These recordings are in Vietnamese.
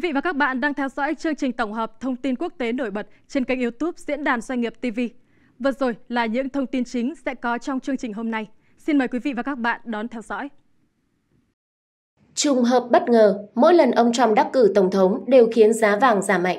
vị và các bạn đang theo dõi chương trình tổng hợp thông tin quốc tế nổi bật trên kênh YouTube Diễn đàn Doanh nghiệp TV. Vừa rồi là những thông tin chính sẽ có trong chương trình hôm nay. Xin mời quý vị và các bạn đón theo dõi. Trùng hợp bất ngờ, mỗi lần ông Trump đắc cử tổng thống đều khiến giá vàng giảm mạnh.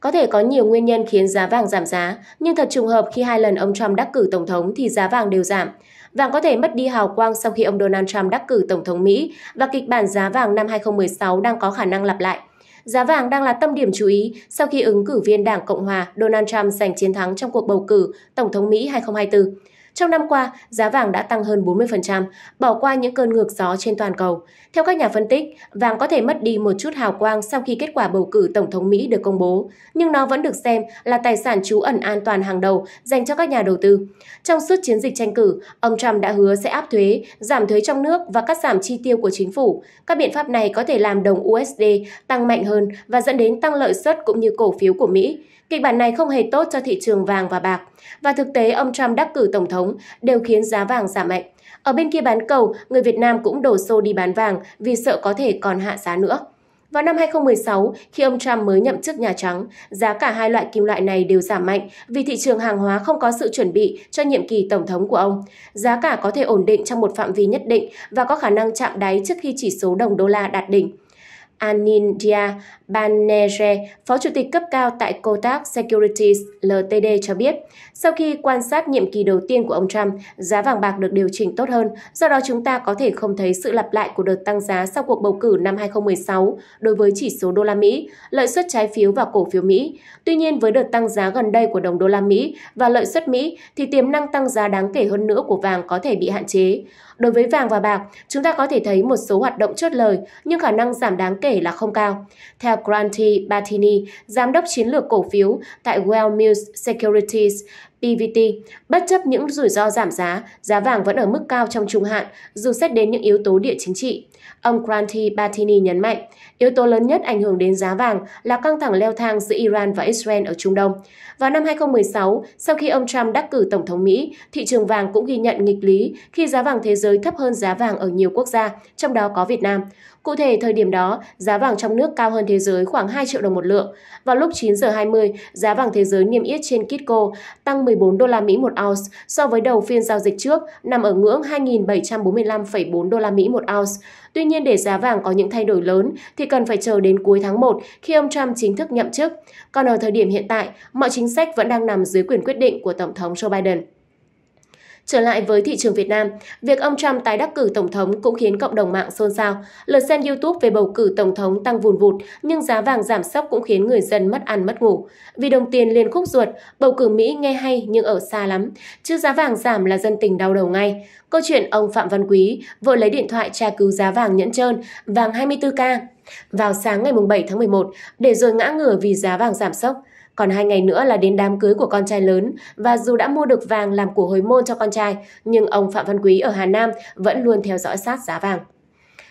Có thể có nhiều nguyên nhân khiến giá vàng giảm giá, nhưng thật trùng hợp khi hai lần ông Trump đắc cử tổng thống thì giá vàng đều giảm. Vàng có thể mất đi hào quang sau khi ông Donald Trump đắc cử tổng thống Mỹ và kịch bản giá vàng năm 2016 đang có khả năng lặp lại. Giá vàng đang là tâm điểm chú ý sau khi ứng cử viên Đảng Cộng hòa Donald Trump giành chiến thắng trong cuộc bầu cử Tổng thống Mỹ 2024. Trong năm qua, giá vàng đã tăng hơn 40%, bỏ qua những cơn ngược gió trên toàn cầu. Theo các nhà phân tích, vàng có thể mất đi một chút hào quang sau khi kết quả bầu cử Tổng thống Mỹ được công bố, nhưng nó vẫn được xem là tài sản trú ẩn an toàn hàng đầu dành cho các nhà đầu tư. Trong suốt chiến dịch tranh cử, ông Trump đã hứa sẽ áp thuế, giảm thuế trong nước và cắt giảm chi tiêu của chính phủ. Các biện pháp này có thể làm đồng USD tăng mạnh hơn và dẫn đến tăng lợi suất cũng như cổ phiếu của Mỹ. Kịch bản này không hề tốt cho thị trường vàng và bạc. Và thực tế, ông Trump đắc cử Tổng thống đều khiến giá vàng giảm mạnh. Ở bên kia bán cầu, người Việt Nam cũng đổ xô đi bán vàng vì sợ có thể còn hạ giá nữa. Vào năm 2016, khi ông Trump mới nhậm chức Nhà Trắng, giá cả hai loại kim loại này đều giảm mạnh vì thị trường hàng hóa không có sự chuẩn bị cho nhiệm kỳ tổng thống của ông. Giá cả có thể ổn định trong một phạm vi nhất định và có khả năng chạm đáy trước khi chỉ số đồng đô la đạt đỉnh. Anindya Banerjee, Phó Chủ tịch cấp cao tại Kotak Securities LTD cho biết, sau khi quan sát nhiệm kỳ đầu tiên của ông Trump, giá vàng bạc được điều chỉnh tốt hơn, do đó chúng ta có thể không thấy sự lặp lại của đợt tăng giá sau cuộc bầu cử năm 2016 đối với chỉ số đô la Mỹ, lợi suất trái phiếu và cổ phiếu Mỹ. Tuy nhiên, với đợt tăng giá gần đây của đồng đô la Mỹ và lợi suất Mỹ thì tiềm năng tăng giá đáng kể hơn nữa của vàng có thể bị hạn chế. Đối với vàng và bạc, chúng ta có thể thấy một số hoạt động chốt lời, nhưng khả năng giảm đáng kể là không cao. Theo Granti Battini, giám đốc chiến lược cổ phiếu tại Wellmuse Securities, PVT. Bất chấp những rủi ro giảm giá, giá vàng vẫn ở mức cao trong trung hạn dù xét đến những yếu tố địa chính trị. Ông Granti Batini nhấn mạnh, yếu tố lớn nhất ảnh hưởng đến giá vàng là căng thẳng leo thang giữa Iran và Israel ở Trung Đông. Vào năm 2016, sau khi ông Trump đắc cử Tổng thống Mỹ, thị trường vàng cũng ghi nhận nghịch lý khi giá vàng thế giới thấp hơn giá vàng ở nhiều quốc gia, trong đó có Việt Nam. Cụ thể, thời điểm đó, giá vàng trong nước cao hơn thế giới khoảng 2 triệu đồng một lượng. Vào lúc 9 giờ 20, giá vàng thế giới niêm yết trên Kitco tăng 14 đô la Mỹ một ounce so với đầu phiên giao dịch trước, nằm ở ngưỡng 2.745,4 đô la Mỹ một ounce. Tuy nhiên, để giá vàng có những thay đổi lớn thì cần phải chờ đến cuối tháng 1 khi ông Trump chính thức nhậm chức. Còn ở thời điểm hiện tại, mọi chính sách vẫn đang nằm dưới quyền quyết định của Tổng thống Joe Biden. Trở lại với thị trường Việt Nam, việc ông Trump tái đắc cử Tổng thống cũng khiến cộng đồng mạng xôn xao. Lượt xem YouTube về bầu cử Tổng thống tăng vùn vụt, nhưng giá vàng giảm sốc cũng khiến người dân mất ăn mất ngủ. Vì đồng tiền liên khúc ruột, bầu cử Mỹ nghe hay nhưng ở xa lắm, chứ giá vàng giảm là dân tình đau đầu ngay. Câu chuyện ông Phạm Văn Quý, vội lấy điện thoại tra cứu giá vàng nhẫn trơn, vàng 24K vào sáng ngày 7 tháng 11 để rồi ngã ngửa vì giá vàng giảm sốc. Còn hai ngày nữa là đến đám cưới của con trai lớn và dù đã mua được vàng làm của hồi môn cho con trai, nhưng ông Phạm Văn Quý ở Hà Nam vẫn luôn theo dõi sát giá vàng.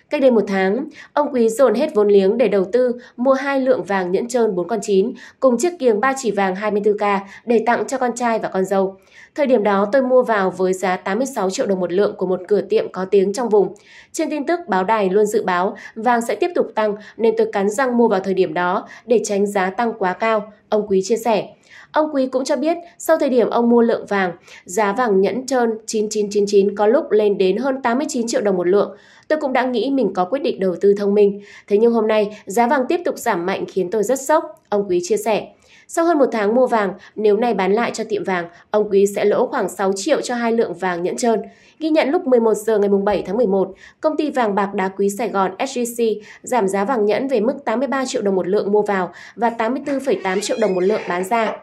Cách đây một tháng, ông Quý dồn hết vốn liếng để đầu tư mua hai lượng vàng nhẫn trơn 4 con 9 cùng chiếc kiềng ba chỉ vàng 24K để tặng cho con trai và con dâu. Thời điểm đó tôi mua vào với giá 86 triệu đồng một lượng của một cửa tiệm có tiếng trong vùng. Trên tin tức báo đài luôn dự báo vàng sẽ tiếp tục tăng nên tôi cắn răng mua vào thời điểm đó để tránh giá tăng quá cao, ông Quý chia sẻ. Ông Quý cũng cho biết, sau thời điểm ông mua lượng vàng, giá vàng nhẫn trơn 9999 có lúc lên đến hơn 89 triệu đồng một lượng. Tôi cũng đã nghĩ mình có quyết định đầu tư thông minh. Thế nhưng hôm nay, giá vàng tiếp tục giảm mạnh khiến tôi rất sốc, ông Quý chia sẻ. Sau hơn một tháng mua vàng, nếu này bán lại cho tiệm vàng, ông Quý sẽ lỗ khoảng 6 triệu cho hai lượng vàng nhẫn trơn. Ghi nhận lúc 11 giờ ngày 7 tháng 11, công ty vàng bạc đá quý Sài Gòn SGC giảm giá vàng nhẫn về mức 83 triệu đồng một lượng mua vào và 84,8 triệu đồng một lượng bán ra.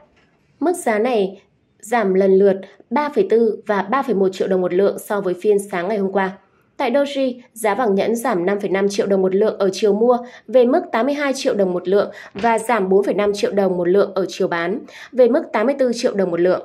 Mức giá này giảm lần lượt 3,4 và 3,1 triệu đồng một lượng so với phiên sáng ngày hôm qua. Tại Doji, giá vàng nhẫn giảm 5,5 triệu đồng một lượng ở chiều mua về mức 82 triệu đồng một lượng và giảm 4,5 triệu đồng một lượng ở chiều bán về mức 84 triệu đồng một lượng.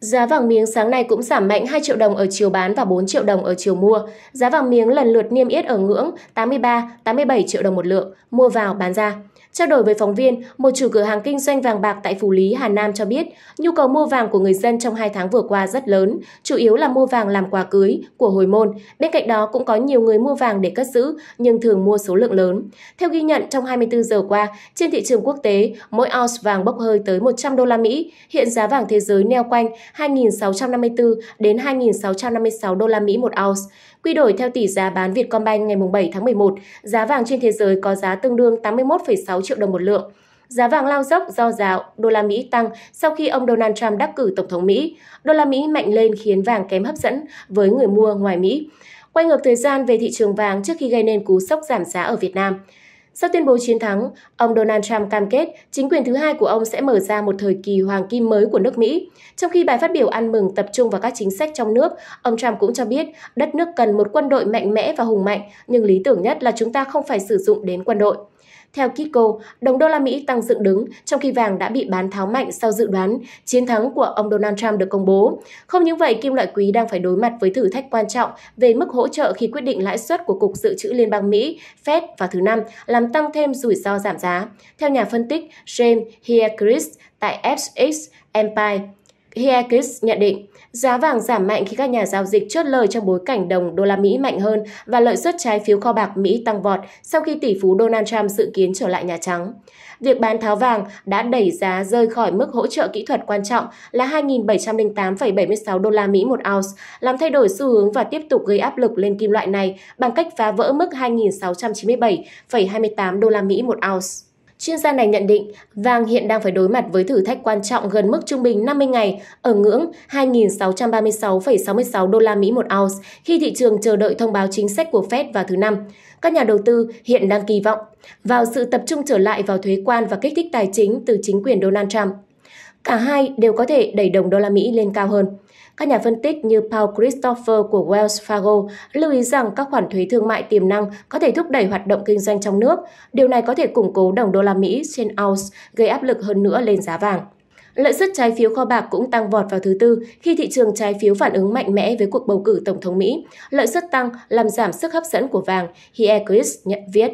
Giá vàng miếng sáng nay cũng giảm mạnh 2 triệu đồng ở chiều bán và 4 triệu đồng ở chiều mua. Giá vàng miếng lần lượt niêm yết ở ngưỡng 83, 87 triệu đồng một lượng, mua vào bán ra. Trao đổi với phóng viên, một chủ cửa hàng kinh doanh vàng bạc tại Phú Lý, Hà Nam cho biết, nhu cầu mua vàng của người dân trong 2 tháng vừa qua rất lớn, chủ yếu là mua vàng làm quà cưới của hồi môn. Bên cạnh đó cũng có nhiều người mua vàng để cất giữ, nhưng thường mua số lượng lớn. Theo ghi nhận, trong 24 giờ qua, trên thị trường quốc tế, mỗi ounce vàng bốc hơi tới 100 đô la Mỹ. Hiện giá vàng thế giới neo quanh 2.654 đến 2.656 đô la Mỹ một ounce. Quy đổi theo tỷ giá bán Vietcombank ngày 7 tháng 11, giá vàng trên thế giới có giá tương đương 81,6 triệu đồng một lượng. Giá vàng lao dốc do giá đô la Mỹ tăng sau khi ông Donald Trump đắc cử Tổng thống Mỹ. Đô la Mỹ mạnh lên khiến vàng kém hấp dẫn với người mua ngoài Mỹ. Quay ngược thời gian về thị trường vàng trước khi gây nên cú sốc giảm giá ở Việt Nam. Sau tuyên bố chiến thắng, ông Donald Trump cam kết chính quyền thứ hai của ông sẽ mở ra một thời kỳ hoàng kim mới của nước Mỹ. Trong khi bài phát biểu ăn mừng tập trung vào các chính sách trong nước, ông Trump cũng cho biết đất nước cần một quân đội mạnh mẽ và hùng mạnh, nhưng lý tưởng nhất là chúng ta không phải sử dụng đến quân đội. Theo Kiko, đồng đô la Mỹ tăng dựng đứng trong khi vàng đã bị bán tháo mạnh sau dự đoán chiến thắng của ông Donald Trump được công bố. Không những vậy, kim loại quý đang phải đối mặt với thử thách quan trọng về mức hỗ trợ khi quyết định lãi suất của Cục Dự trữ Liên bang Mỹ, Fed vào thứ Năm, làm tăng thêm rủi ro giảm giá. Theo nhà phân tích James Hiacris tại FX Empire, Hiekis nhận định, giá vàng giảm mạnh khi các nhà giao dịch chốt lời trong bối cảnh đồng đô la Mỹ mạnh hơn và lợi suất trái phiếu kho bạc Mỹ tăng vọt sau khi tỷ phú Donald Trump dự kiến trở lại Nhà Trắng. Việc bán tháo vàng đã đẩy giá rơi khỏi mức hỗ trợ kỹ thuật quan trọng là 2.708,76 đô la Mỹ một ounce, làm thay đổi xu hướng và tiếp tục gây áp lực lên kim loại này bằng cách phá vỡ mức 2.697,28 đô la Mỹ một ounce. Chuyên gia này nhận định vàng hiện đang phải đối mặt với thử thách quan trọng gần mức trung bình 50 ngày ở ngưỡng 2.636,66 đô la Mỹ một ounce khi thị trường chờ đợi thông báo chính sách của Fed vào thứ Năm. Các nhà đầu tư hiện đang kỳ vọng vào sự tập trung trở lại vào thuế quan và kích thích tài chính từ chính quyền Donald Trump. Cả hai đều có thể đẩy đồng đô la Mỹ lên cao hơn. Các nhà phân tích như Paul Christopher của Wells Fargo lưu ý rằng các khoản thuế thương mại tiềm năng có thể thúc đẩy hoạt động kinh doanh trong nước. Điều này có thể củng cố đồng đô la Mỹ trên ounce, gây áp lực hơn nữa lên giá vàng. Lợi suất trái phiếu kho bạc cũng tăng vọt vào thứ tư khi thị trường trái phiếu phản ứng mạnh mẽ với cuộc bầu cử tổng thống Mỹ. Lợi suất tăng làm giảm sức hấp dẫn của vàng, Hiekris nhận viết.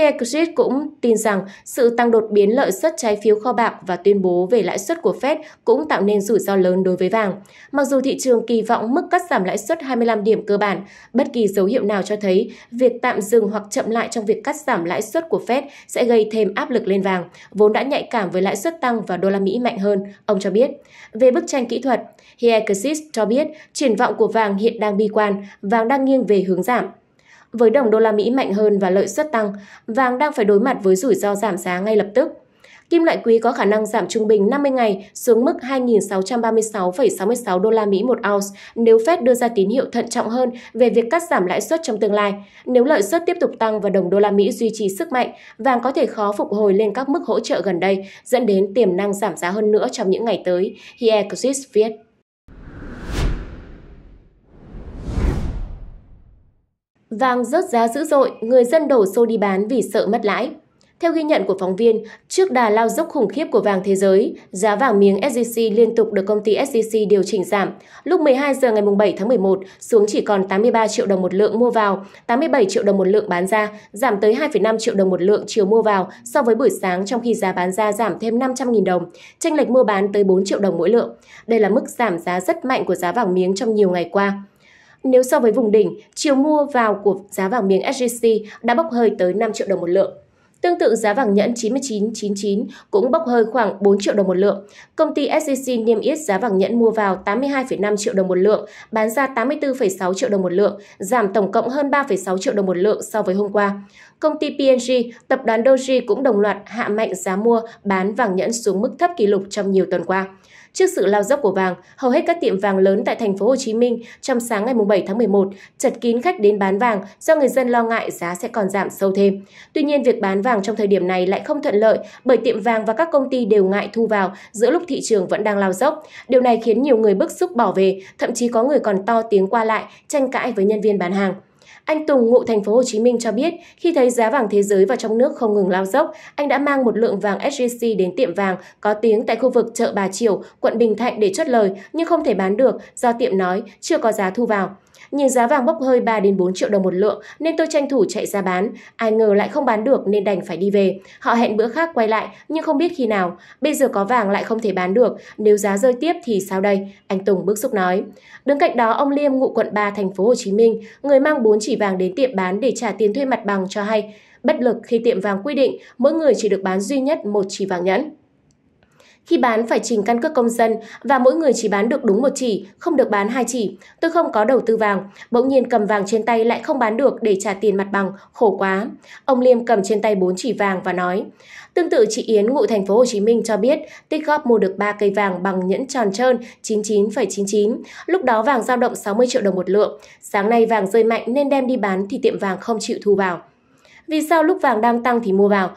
Exit cũng tin rằng sự tăng đột biến lợi suất trái phiếu kho bạc và tuyên bố về lãi suất của Fed cũng tạo nên rủi ro lớn đối với vàng. Mặc dù thị trường kỳ vọng mức cắt giảm lãi suất 25 điểm cơ bản, bất kỳ dấu hiệu nào cho thấy việc tạm dừng hoặc chậm lại trong việc cắt giảm lãi suất của Fed sẽ gây thêm áp lực lên vàng, vốn đã nhạy cảm với lãi suất tăng và đô la Mỹ mạnh hơn, ông cho biết. Về bức tranh kỹ thuật, Hiaxis cho biết triển vọng của vàng hiện đang bi quan, vàng đang nghiêng về hướng giảm. Với đồng đô la Mỹ mạnh hơn và lợi suất tăng, vàng đang phải đối mặt với rủi ro giảm giá ngay lập tức. Kim loại quý có khả năng giảm trung bình 50 ngày xuống mức 2.636,66 đô la Mỹ một ounce nếu Fed đưa ra tín hiệu thận trọng hơn về việc cắt giảm lãi suất trong tương lai. Nếu lợi suất tiếp tục tăng và đồng đô la Mỹ duy trì sức mạnh, vàng có thể khó phục hồi lên các mức hỗ trợ gần đây, dẫn đến tiềm năng giảm giá hơn nữa trong những ngày tới, Hier viết. Vàng rớt giá dữ dội, người dân đổ xô đi bán vì sợ mất lãi. Theo ghi nhận của phóng viên, trước đà lao dốc khủng khiếp của vàng thế giới, giá vàng miếng SJC liên tục được công ty SJC điều chỉnh giảm. Lúc 12 giờ ngày 7 tháng 11 xuống chỉ còn 83 triệu đồng một lượng mua vào, 87 triệu đồng một lượng bán ra, giảm tới 2,5 triệu đồng một lượng chiều mua vào so với buổi sáng trong khi giá bán ra giảm thêm 500.000 đồng, chênh lệch mua bán tới 4 triệu đồng mỗi lượng. Đây là mức giảm giá rất mạnh của giá vàng miếng trong nhiều ngày qua. Nếu so với vùng đỉnh, chiều mua vào của giá vàng miếng SJC đã bốc hơi tới 5 triệu đồng một lượng. Tương tự giá vàng nhẫn 9999 cũng bốc hơi khoảng 4 triệu đồng một lượng. Công ty SCC niêm yết giá vàng nhẫn mua vào 82,5 triệu đồng một lượng, bán ra 84,6 triệu đồng một lượng, giảm tổng cộng hơn 3,6 triệu đồng một lượng so với hôm qua. Công ty PNG tập đoàn Doji cũng đồng loạt hạ mạnh giá mua bán vàng nhẫn xuống mức thấp kỷ lục trong nhiều tuần qua. Trước sự lao dốc của vàng, hầu hết các tiệm vàng lớn tại thành phố Hồ Chí Minh trong sáng ngày 7 tháng 11 chật kín khách đến bán vàng do người dân lo ngại giá sẽ còn giảm sâu thêm. Tuy nhiên, việc bán vàng vàng trong thời điểm này lại không thuận lợi bởi tiệm vàng và các công ty đều ngại thu vào giữa lúc thị trường vẫn đang lao dốc. Điều này khiến nhiều người bức xúc bỏ về, thậm chí có người còn to tiếng qua lại, tranh cãi với nhân viên bán hàng. Anh Tùng ngụ thành phố Hồ Chí Minh cho biết, khi thấy giá vàng thế giới và trong nước không ngừng lao dốc, anh đã mang một lượng vàng SJC đến tiệm vàng có tiếng tại khu vực chợ Bà Triều, quận Bình Thạnh để chốt lời nhưng không thể bán được do tiệm nói chưa có giá thu vào. Nhìn giá vàng bốc hơi 3 đến 4 triệu đồng một lượng nên tôi tranh thủ chạy ra bán, ai ngờ lại không bán được nên đành phải đi về. Họ hẹn bữa khác quay lại nhưng không biết khi nào. Bây giờ có vàng lại không thể bán được, nếu giá rơi tiếp thì sao đây? Anh Tùng bức xúc nói. Đứng cạnh đó ông Liêm ngụ quận 3 thành phố Hồ Chí Minh, người mang 4 chỉ vàng đến tiệm bán để trả tiền thuê mặt bằng cho hay bất lực khi tiệm vàng quy định mỗi người chỉ được bán duy nhất một chỉ vàng nhẫn. Khi bán phải trình căn cước công dân và mỗi người chỉ bán được đúng một chỉ, không được bán hai chỉ. Tôi không có đầu tư vàng, bỗng nhiên cầm vàng trên tay lại không bán được để trả tiền mặt bằng, khổ quá. Ông Liêm cầm trên tay bốn chỉ vàng và nói. Tương tự chị Yến ngụ thành phố Hồ Chí Minh cho biết, tích góp mua được 3 cây vàng bằng nhẫn tròn trơn 99,99. Lúc đó vàng dao động 60 triệu đồng một lượng. Sáng nay vàng rơi mạnh nên đem đi bán thì tiệm vàng không chịu thu vào. Vì sao lúc vàng đang tăng thì mua vào,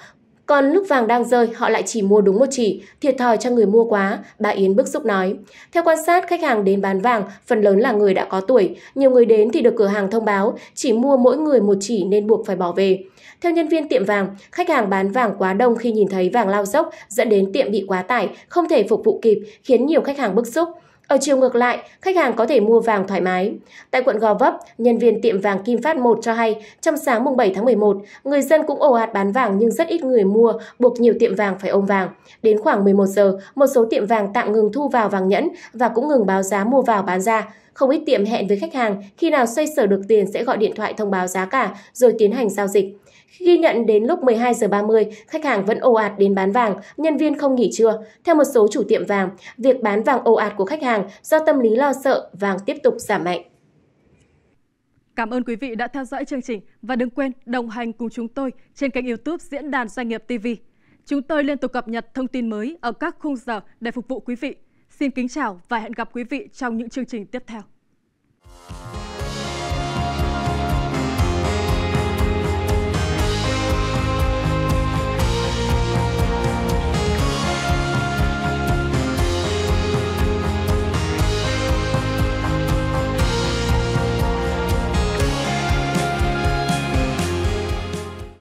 còn lúc vàng đang rơi, họ lại chỉ mua đúng một chỉ, thiệt thòi cho người mua quá, bà Yến bức xúc nói. Theo quan sát, khách hàng đến bán vàng phần lớn là người đã có tuổi. Nhiều người đến thì được cửa hàng thông báo, chỉ mua mỗi người một chỉ nên buộc phải bỏ về. Theo nhân viên tiệm vàng, khách hàng bán vàng quá đông khi nhìn thấy vàng lao dốc dẫn đến tiệm bị quá tải, không thể phục vụ kịp, khiến nhiều khách hàng bức xúc. Ở chiều ngược lại, khách hàng có thể mua vàng thoải mái. Tại quận Gò Vấp, nhân viên tiệm vàng Kim Phát 1 cho hay, trong sáng mùng 7 tháng 11, người dân cũng ồ ạt bán vàng nhưng rất ít người mua, buộc nhiều tiệm vàng phải ôm vàng. Đến khoảng 11 giờ, một số tiệm vàng tạm ngừng thu vào vàng nhẫn và cũng ngừng báo giá mua vào bán ra. Không ít tiệm hẹn với khách hàng, khi nào xoay sở được tiền sẽ gọi điện thoại thông báo giá cả rồi tiến hành giao dịch. Ghi nhận đến lúc 12 giờ 30, khách hàng vẫn ồ ạt đến bán vàng, nhân viên không nghỉ trưa. Theo một số chủ tiệm vàng, việc bán vàng ồ ạt của khách hàng do tâm lý lo sợ vàng tiếp tục giảm mạnh. Cảm ơn quý vị đã theo dõi chương trình và đừng quên đồng hành cùng chúng tôi trên kênh YouTube Diễn đàn Doanh nghiệp TV. Chúng tôi liên tục cập nhật thông tin mới ở các khung giờ để phục vụ quý vị. Xin kính chào và hẹn gặp quý vị trong những chương trình tiếp theo.